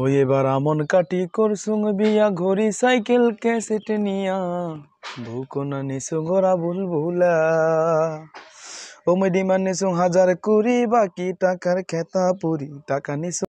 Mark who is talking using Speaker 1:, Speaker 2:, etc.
Speaker 1: ও এবার আমন কাটি করসুং বিয়া ঘড়ি সাইকেল ক্যাসেট নিয়া ভুকনা নিসু ঘোরা ভুল ভুলা ও মেডিমান নিসু হাজার কুড়ি বাকি টাকার খেতা পুরি টাকা নিসু